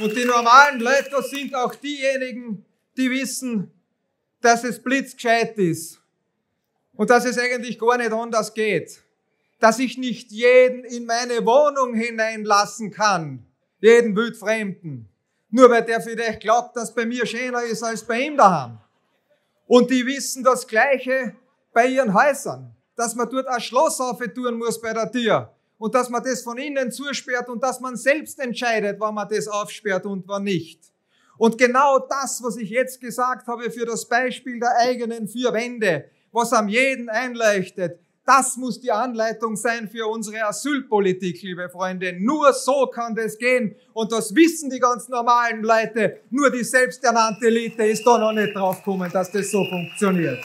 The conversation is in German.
Und die normalen Leute sind auch diejenigen, die wissen, dass es blitzgescheit ist und dass es eigentlich gar nicht anders geht. Dass ich nicht jeden in meine Wohnung hineinlassen kann, jeden Wildfremden, nur weil der vielleicht glaubt, dass bei mir schöner ist als bei ihm daheim. Und die wissen das Gleiche bei ihren Häusern, dass man dort ein Schloss aufetun muss bei der Tür, und dass man das von innen zusperrt und dass man selbst entscheidet, wann man das aufsperrt und wann nicht. Und genau das, was ich jetzt gesagt habe für das Beispiel der eigenen vier Wände, was am jeden einleuchtet, das muss die Anleitung sein für unsere Asylpolitik, liebe Freunde. Nur so kann das gehen. Und das wissen die ganz normalen Leute. Nur die selbsternannte Elite ist da noch nicht draufgekommen, dass das so funktioniert.